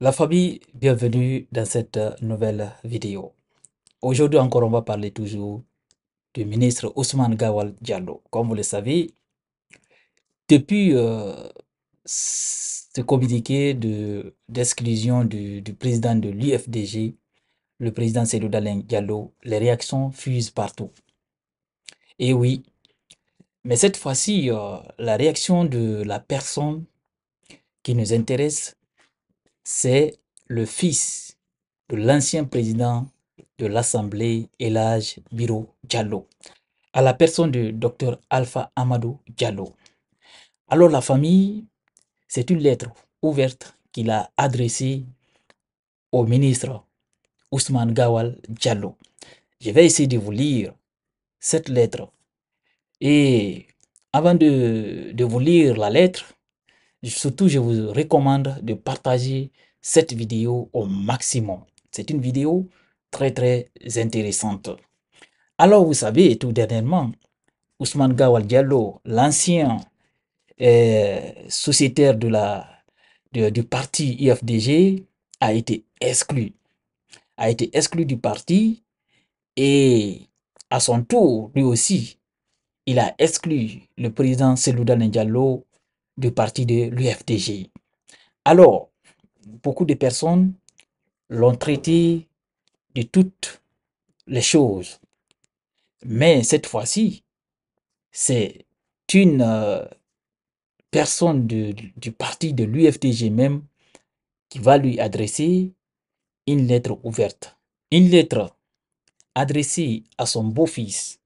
La famille, bienvenue dans cette euh, nouvelle vidéo. Aujourd'hui encore, on va parler toujours du ministre Ousmane Gawal Diallo. Comme vous le savez, depuis euh, ce communiqué d'exclusion de, du, du, président de l'UFDG, le président Célou Diallo, les réactions fusent partout. Et oui, mais cette fois-ci, euh, la réaction de la personne qui nous intéresse, c'est le fils de l'ancien président de l'Assemblée, Elage Biro Diallo, à la personne du docteur Alpha Amadou Diallo. Alors la famille, c'est une lettre ouverte qu'il a adressée au ministre Ousmane Gawal Diallo. Je vais essayer de vous lire cette lettre. Et avant de, de vous lire la lettre, Surtout, je vous recommande de partager cette vidéo au maximum. C'est une vidéo très, très intéressante. Alors, vous savez, tout dernièrement, Ousmane Gawal Diallo, l'ancien euh, sociétaire de la, du parti IFDG, a été exclu. A été exclu du parti et à son tour, lui aussi, il a exclu le président Seloudan Diallo du parti de l'UFDG. Alors, beaucoup de personnes l'ont traité de toutes les choses. Mais cette fois-ci, c'est une euh, personne du, du parti de l'UFDG même qui va lui adresser une lettre ouverte. Une lettre adressée à son beau-fils,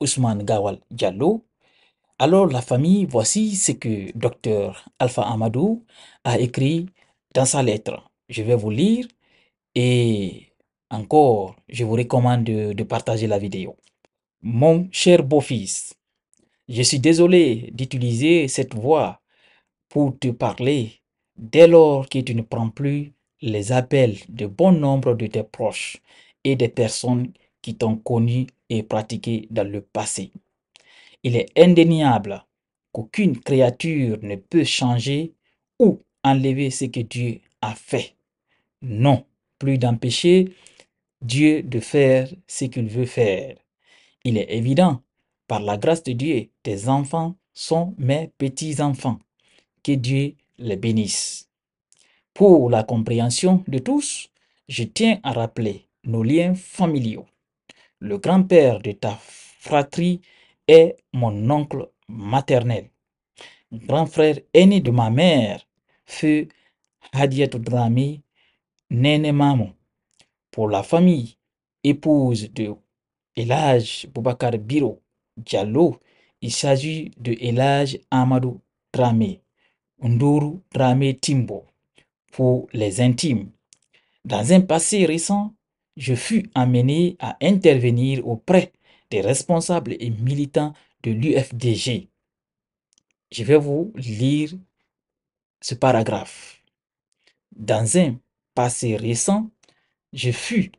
Ousmane Gawal Diallo, alors la famille, voici ce que docteur Alpha Amadou a écrit dans sa lettre. Je vais vous lire et encore, je vous recommande de, de partager la vidéo. Mon cher beau-fils, je suis désolé d'utiliser cette voix pour te parler dès lors que tu ne prends plus les appels de bon nombre de tes proches et des personnes qui t'ont connu et pratiqué dans le passé il est indéniable qu'aucune créature ne peut changer ou enlever ce que Dieu a fait. Non, plus d'empêcher Dieu de faire ce qu'il veut faire. Il est évident, par la grâce de Dieu, tes enfants sont mes petits-enfants. Que Dieu les bénisse. Pour la compréhension de tous, je tiens à rappeler nos liens familiaux. Le grand-père de ta fratrie est mon oncle maternel. Grand frère aîné de ma mère fut Hadiatou Drami Nene Pour la famille, épouse de Elage Boubacar Biro Diallo, il s'agit de Elage Amadou Dramé, Nduru Dramé Timbo, pour les intimes. Dans un passé récent, je fus amené à intervenir auprès responsables et militants de l'UFDG. Je vais vous lire ce paragraphe. Dans un passé récent, je fus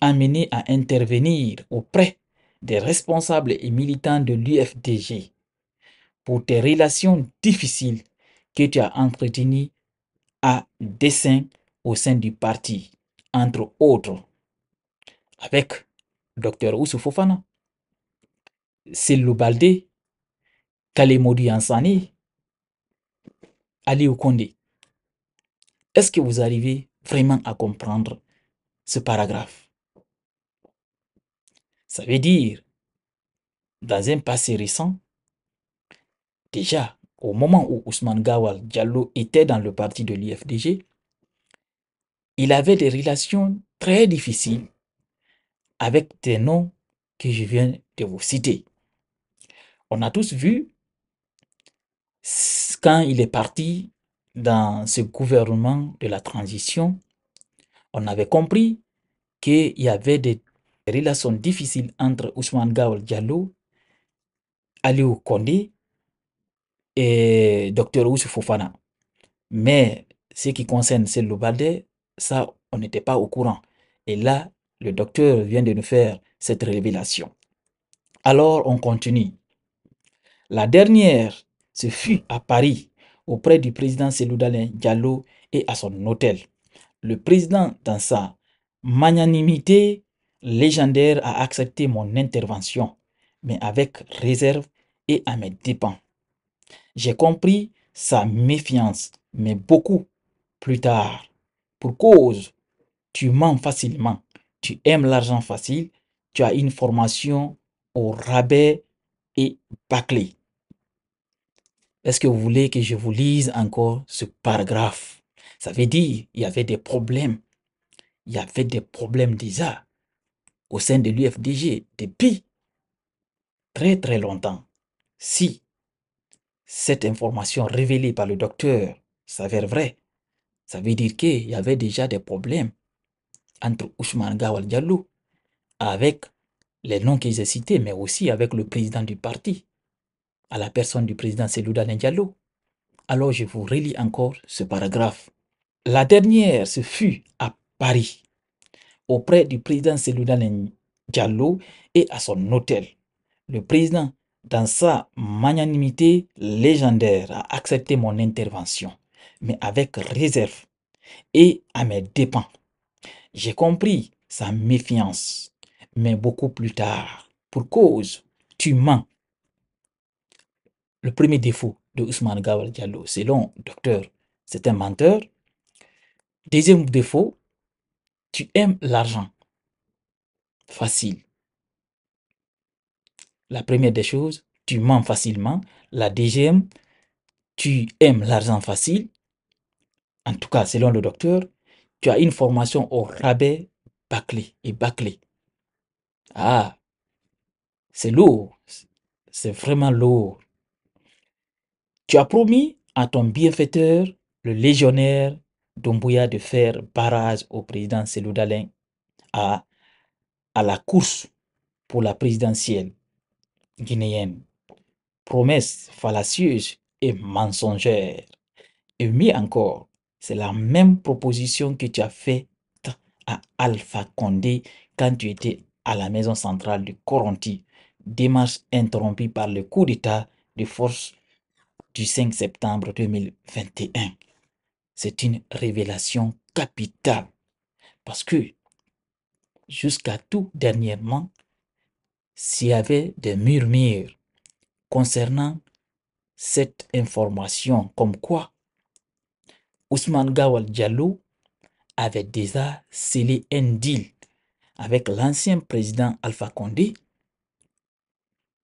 amené à intervenir auprès des responsables et militants de l'UFDG pour tes relations difficiles que tu as entretenues à dessein au sein du parti, entre autres, avec Dr Ousufofana c'est Baldé, Kalemodi Ansani, Ali Kondé. Est-ce que vous arrivez vraiment à comprendre ce paragraphe Ça veut dire, dans un passé récent, déjà au moment où Ousmane Gawal Diallo était dans le parti de l'IFDG, il avait des relations très difficiles avec des noms que je viens de vous citer. On a tous vu quand il est parti dans ce gouvernement de la transition, on avait compris qu'il y avait des relations difficiles entre Ousmane Gawal Diallo, Aliou Kondi et Dr Ousmane Fofana. Mais ce qui concerne Selou ça, on n'était pas au courant. Et là, le docteur vient de nous faire cette révélation. Alors, on continue. La dernière, ce fut à Paris, auprès du président Seloudalin Diallo et à son hôtel. Le président, dans sa magnanimité légendaire, a accepté mon intervention, mais avec réserve et à mes dépens. J'ai compris sa méfiance, mais beaucoup plus tard. Pour cause, tu mens facilement, tu aimes l'argent facile, tu as une formation au rabais et bâclé. Est-ce que vous voulez que je vous lise encore ce paragraphe Ça veut dire il y avait des problèmes. Il y avait des problèmes déjà au sein de l'UFDG depuis très très longtemps. Si cette information révélée par le docteur s'avère vraie, ça veut dire qu'il y avait déjà des problèmes entre Ousmane Gawal avec les noms que j'ai cités, mais aussi avec le président du parti, à la personne du président Selouda Diallo. Alors je vous relis encore ce paragraphe. La dernière, ce fut à Paris, auprès du président Selouda Diallo et à son hôtel. Le président, dans sa magnanimité légendaire, a accepté mon intervention, mais avec réserve et à mes dépens. J'ai compris sa méfiance, mais beaucoup plus tard. Pour cause, tu mens le premier défaut de Ousmane Gawal Diallo, selon docteur, c'est un menteur. Deuxième défaut, tu aimes l'argent. Facile. La première des choses, tu mens facilement. La deuxième, tu aimes l'argent facile. En tout cas, selon le docteur, tu as une formation au rabais bâclé et bâclé. Ah, c'est lourd. C'est vraiment lourd. Tu as promis à ton bienfaiteur, le légionnaire Dombouya, de faire barrage au président Seloudalin, à, à la course pour la présidentielle guinéenne. Promesse fallacieuse et mensongère. Et mieux encore, c'est la même proposition que tu as faite à Alpha Condé quand tu étais à la maison centrale de Coronti. Démarche interrompue par le coup d'État de forces du 5 septembre 2021. C'est une révélation capitale parce que jusqu'à tout dernièrement, s'il y avait des murmures concernant cette information comme quoi Ousmane Gawal Diallo avait déjà scellé un deal avec l'ancien président Alpha Condé.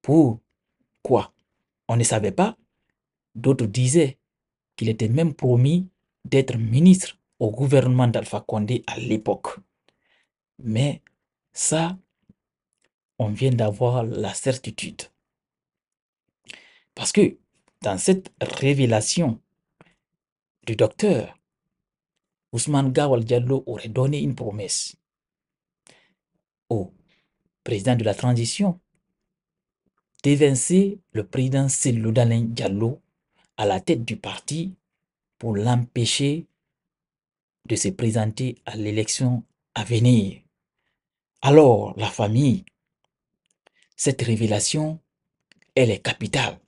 Pour quoi On ne savait pas. D'autres disaient qu'il était même promis d'être ministre au gouvernement d'Alpha Condé à l'époque. Mais ça, on vient d'avoir la certitude. Parce que dans cette révélation du docteur, Ousmane Gawal Diallo aurait donné une promesse au président de la transition d'évincer le président Seloudalin Diallo à la tête du parti pour l'empêcher de se présenter à l'élection à venir. Alors, la famille, cette révélation, elle est capitale.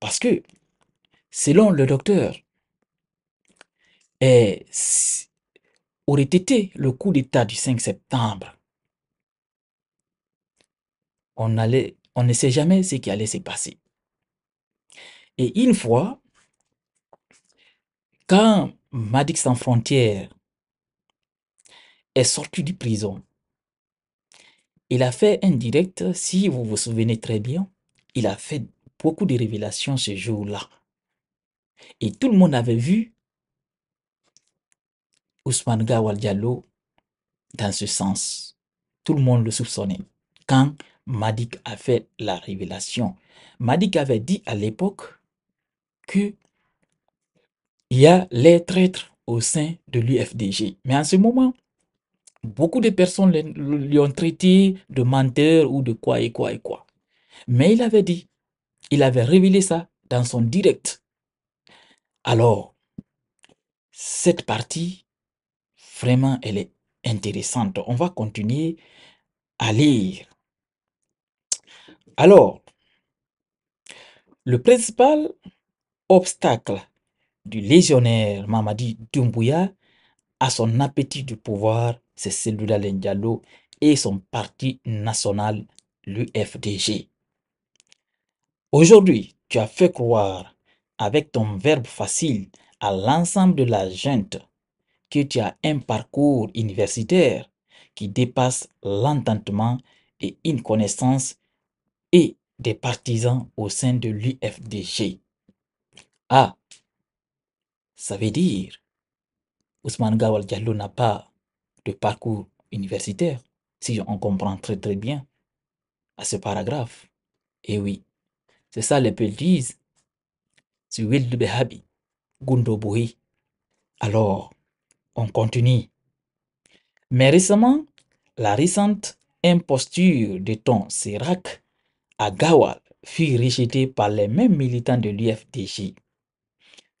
Parce que, selon le docteur, aurait été le coup d'État du 5 septembre, on ne sait jamais ce qui allait se passer. Et une fois, quand Madix sans frontières est sorti du prison, il a fait un direct, si vous vous souvenez très bien, il a fait beaucoup de révélations ce jour-là. Et tout le monde avait vu Ousmane Gawal Diallo dans ce sens. Tout le monde le soupçonnait. Quand Madik a fait la révélation, Madik avait dit à l'époque qu'il y a les traîtres au sein de l'UFDG. Mais en ce moment, beaucoup de personnes lui ont traité de menteur ou de quoi et quoi et quoi. Mais il avait dit, il avait révélé ça dans son direct. Alors, cette partie, vraiment, elle est intéressante. On va continuer à lire. Alors, le principal obstacle du légionnaire Mamadi Doumbouya à son appétit du pouvoir, c'est celui-là et son parti national, l'UFDG. Aujourd'hui, tu as fait croire avec ton verbe facile à l'ensemble de la gente que tu as un parcours universitaire qui dépasse l'entendement et une connaissance et des partisans au sein de l'UFDG. Ah Ça veut dire Ousmane Gawal Diallo n'a pas de parcours universitaire, si on comprend très très bien à ce paragraphe. Eh oui, c'est ça les peuples disent. C'est Behabi, Gundo Alors, on continue. Mais récemment, la récente imposture de ton Serac à Gawal fut rejetée par les mêmes militants de l'UFDG.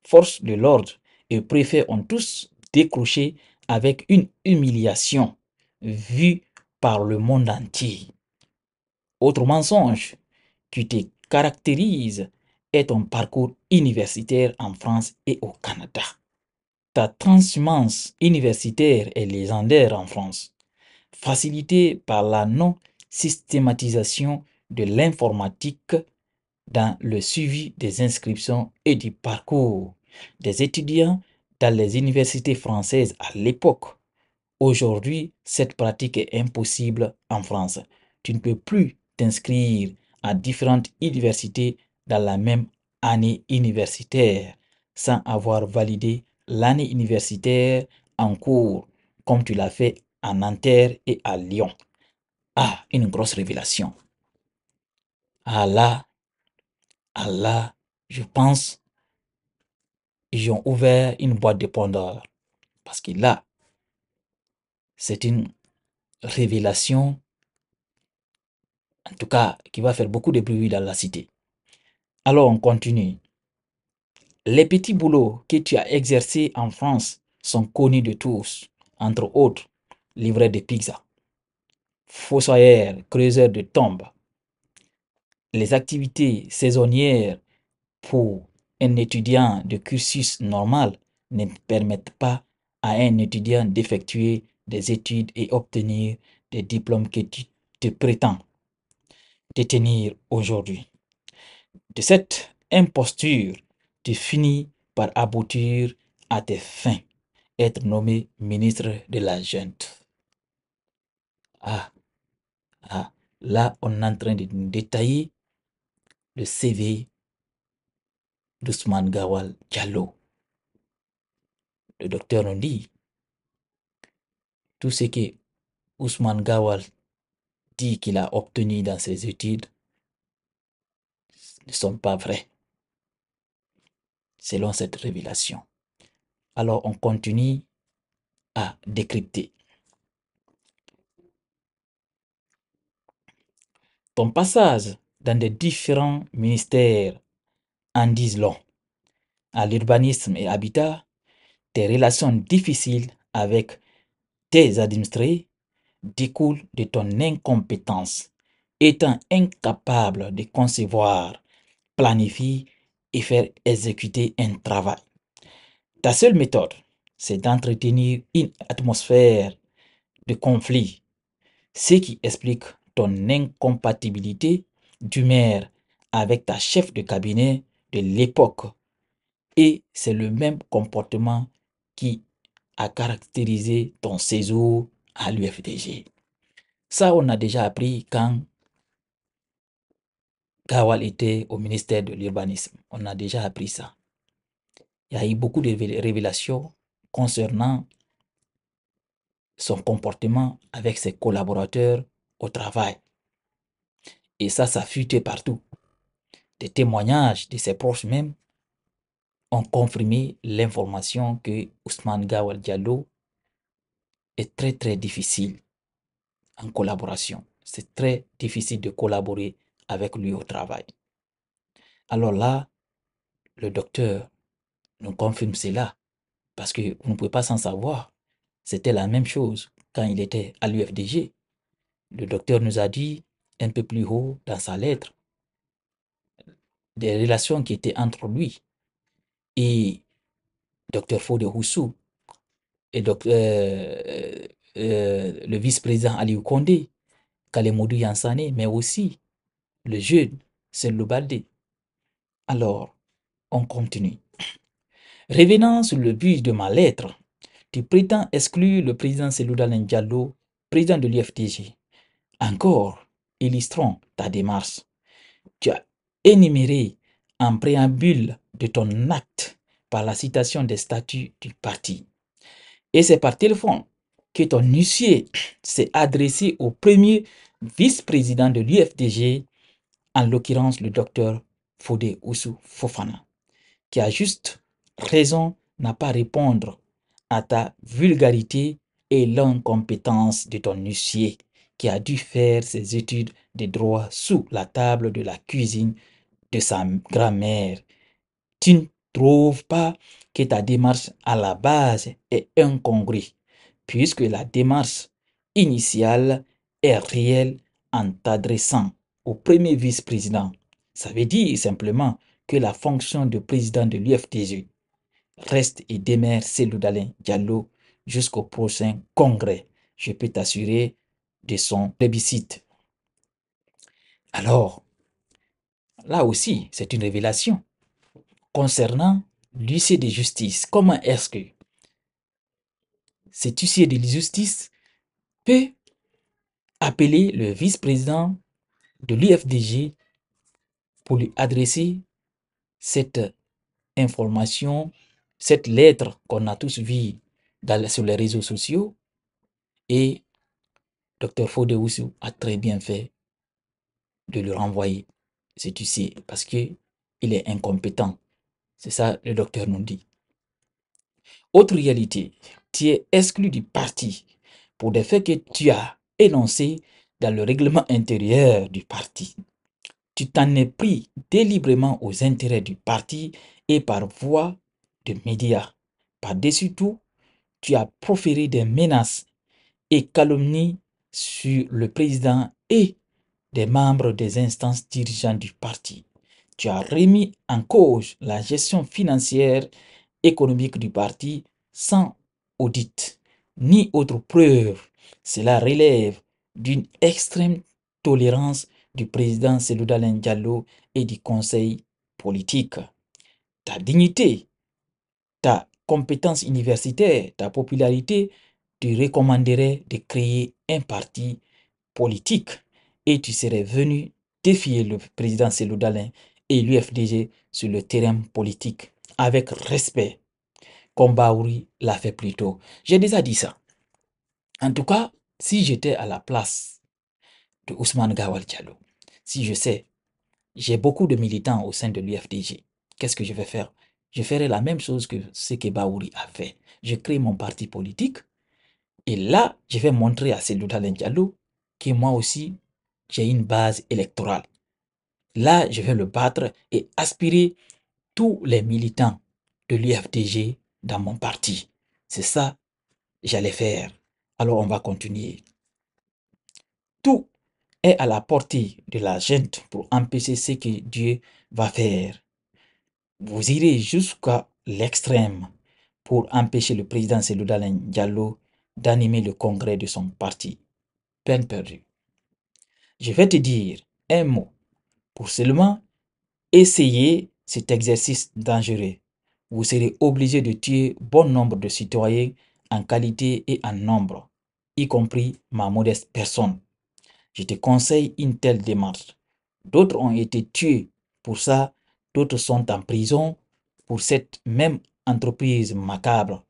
Force de l'ordre et préfets ont tous décroché avec une humiliation vue par le monde entier. Autre mensonge qui te caractérise est ton parcours universitaire en France et au Canada. Ta transhumance universitaire est légendaire en France, facilitée par la non-systématisation de l'informatique dans le suivi des inscriptions et du parcours des étudiants dans les universités françaises à l'époque. Aujourd'hui, cette pratique est impossible en France. Tu ne peux plus t'inscrire à différentes universités dans la même année universitaire sans avoir validé l'année universitaire en cours, comme tu l'as fait à Nanterre et à Lyon. Ah, une grosse révélation. Ah là, ah je pense ils ont ouvert une boîte de Pandore. Parce que là, c'est une révélation, en tout cas, qui va faire beaucoup de bruit dans la cité. Alors, on continue. Les petits boulots que tu as exercés en France sont connus de tous, entre autres, livreur de pizza, fossoyeur, creuseur de tombes, les activités saisonnières pour un étudiant de cursus normal ne permet pas à un étudiant d'effectuer des études et obtenir des diplômes que tu te prétends détenir aujourd'hui. De cette imposture, tu finis par aboutir à tes fins, être nommé ministre de la gente. Ah, ah, là, on est en train de détailler le CV d'Ousmane Gawal Diallo. Le docteur nous dit, tout ce que Ousmane Gawal dit qu'il a obtenu dans ses études ne sont pas vrais, selon cette révélation. Alors on continue à décrypter. Ton passage dans les différents ministères disent long à l'urbanisme et habitat, tes relations difficiles avec tes administrés découlent de ton incompétence, étant incapable de concevoir, planifier et faire exécuter un travail. Ta seule méthode, c'est d'entretenir une atmosphère de conflit, ce qui explique ton incompatibilité du maire avec ta chef de cabinet de l'époque. Et c'est le même comportement qui a caractérisé ton séjour à l'UFDG. Ça, on a déjà appris quand Gawal était au ministère de l'Urbanisme. On a déjà appris ça. Il y a eu beaucoup de révélations concernant son comportement avec ses collaborateurs au travail. Et ça, ça fuité partout des témoignages de ses proches même ont confirmé l'information que Ousmane Gawal Diallo est très très difficile en collaboration. C'est très difficile de collaborer avec lui au travail. Alors là, le docteur nous confirme cela parce que vous ne pouvez pas s'en savoir. C'était la même chose quand il était à l'UFDG. Le docteur nous a dit un peu plus haut dans sa lettre des relations qui étaient entre lui et Dr Fode Houssou et euh, euh, euh, le vice-président Aliou Kondé, Kalemodou Yansane, mais aussi le jeune Selou Baldé. Alors, on continue. Revenant sur le but de ma lettre, tu prétends exclure le président Selou Diallo, président de l'UFTG. Encore, illustrons ta démarche. Tu as en préambule de ton acte par la citation des statuts du parti. Et c'est par téléphone que ton huissier s'est adressé au premier vice-président de l'UFDG, en l'occurrence le docteur Fodé Oussou Fofana, qui a juste raison n'a pas répondre à ta vulgarité et l'incompétence de ton huissier qui a dû faire ses études de droit sous la table de la cuisine de sa grand-mère. Tu ne trouves pas que ta démarche à la base est incongrue, puisque la démarche initiale est réelle en t'adressant au premier vice-président. Ça veut dire simplement que la fonction de président de l'UFTG reste et demeure celle d'Alain Diallo jusqu'au prochain congrès. Je peux t'assurer de son plébiscite. Alors, là aussi, c'est une révélation concernant l'huissier de justice. Comment est-ce que cet huissier de justice peut appeler le vice-président de l'UFDG pour lui adresser cette information, cette lettre qu'on a tous vue dans, sur les réseaux sociaux. Et Dr Fode a très bien fait de le renvoyer c'est sais, parce qu'il est incompétent. C'est ça le docteur nous dit. Autre réalité, tu es exclu du parti pour des faits que tu as énoncés dans le règlement intérieur du parti. Tu t'en es pris délibérément aux intérêts du parti et par voie de médias. Par-dessus tout, tu as proféré des menaces et calomnies sur le président et des membres des instances dirigeantes du parti. Tu as remis en cause la gestion financière économique du parti sans audit ni autre preuve. Cela relève d'une extrême tolérance du président Seloudalen Diallo et du conseil politique. Ta dignité, ta compétence universitaire, ta popularité tu recommanderais de créer un parti politique et tu serais venu défier le président Seloudalin et l'UFDG sur le terrain politique avec respect, comme Baouri l'a fait plus tôt. J'ai déjà dit ça. En tout cas, si j'étais à la place de Ousmane Gawal Diallo, si je sais, j'ai beaucoup de militants au sein de l'UFDG, qu'est-ce que je vais faire Je ferai la même chose que ce que Baouri a fait. Je crée mon parti politique et là, je vais montrer à Seloudalin Dallin Diallo que moi aussi, j'ai une base électorale. Là, je vais le battre et aspirer tous les militants de l'UFDG dans mon parti. C'est ça, j'allais faire. Alors on va continuer. Tout est à la portée de la gente pour empêcher ce que Dieu va faire. Vous irez jusqu'à l'extrême pour empêcher le président Seloudalen Diallo d'animer le congrès de son parti. Peine perdue. Je vais te dire un mot pour seulement essayer cet exercice dangereux. Vous serez obligé de tuer bon nombre de citoyens en qualité et en nombre, y compris ma modeste personne. Je te conseille une telle démarche. D'autres ont été tués pour ça, d'autres sont en prison pour cette même entreprise macabre.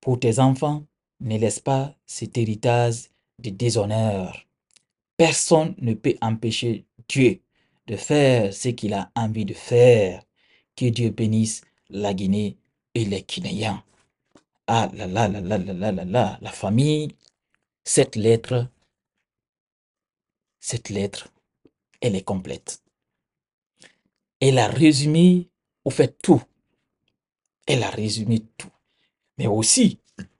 Pour tes enfants, ne laisse pas cet héritage de déshonneur personne ne peut empêcher Dieu de faire ce qu'il a envie de faire. Que Dieu bénisse la Guinée et les Guinéens. Ah là là là là là là là là, la famille, cette lettre, cette lettre, elle est complète. Elle a résumé, au fait, tout. Elle a résumé tout. Mais aussi,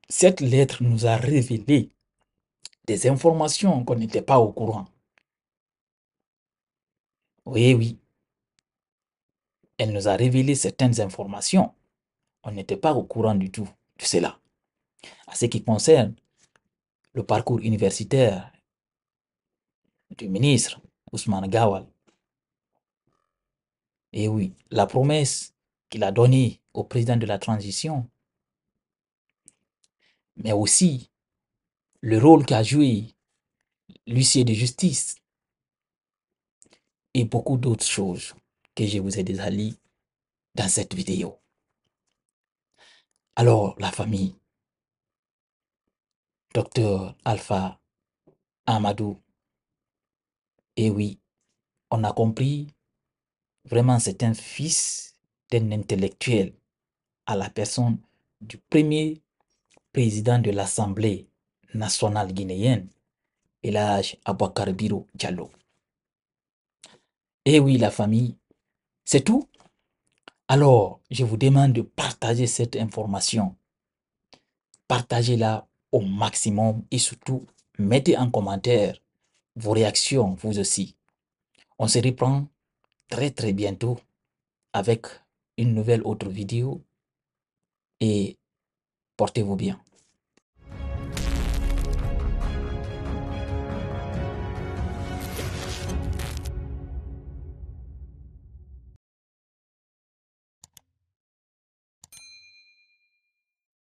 cette lettre nous a révélé des informations qu'on n'était pas au courant. Oui, oui. Elle nous a révélé certaines informations. On n'était pas au courant du tout de cela. À ce qui concerne le parcours universitaire du ministre Ousmane Gawal. Et eh oui, la promesse qu'il a donnée au président de la transition, mais aussi le rôle qu'a joué l'huissier de justice et beaucoup d'autres choses que je vous ai déjà dans cette vidéo. Alors, la famille, docteur Alpha Amadou, et eh oui, on a compris, vraiment c'est un fils d'un intellectuel à la personne du premier président de l'Assemblée nationale guinéenne, Elage Abouakar Biro Diallo. Eh oui, la famille, c'est tout. Alors, je vous demande de partager cette information. Partagez-la au maximum et surtout, mettez en commentaire vos réactions, vous aussi. On se reprend très très bientôt avec une nouvelle autre vidéo et portez-vous bien.